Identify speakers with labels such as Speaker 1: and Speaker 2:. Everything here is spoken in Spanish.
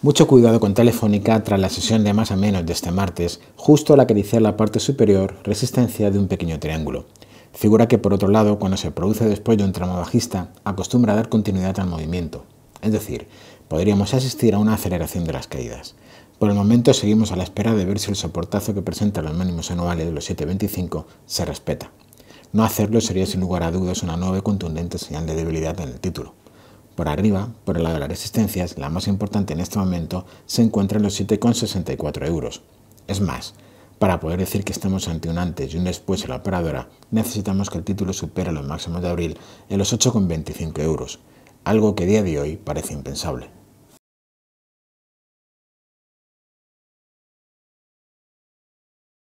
Speaker 1: Mucho cuidado con Telefónica tras la sesión de más a menos de este martes, justo a la al acariciar la parte superior resistencia de un pequeño triángulo. Figura que por otro lado, cuando se produce después de un tramo bajista, acostumbra a dar continuidad al movimiento. Es decir, podríamos asistir a una aceleración de las caídas. Por el momento seguimos a la espera de ver si el soportazo que presenta los mínimos anuales de los 7.25 se respeta. No hacerlo sería sin lugar a dudas una nueva y contundente señal de debilidad en el título. Por arriba, por el lado de las resistencias, la más importante en este momento se encuentra en los 7,64 euros. Es más, para poder decir que estamos ante un antes y un después en la operadora, necesitamos que el título supere los máximos de abril en los 8,25 euros, algo que a día de hoy parece impensable.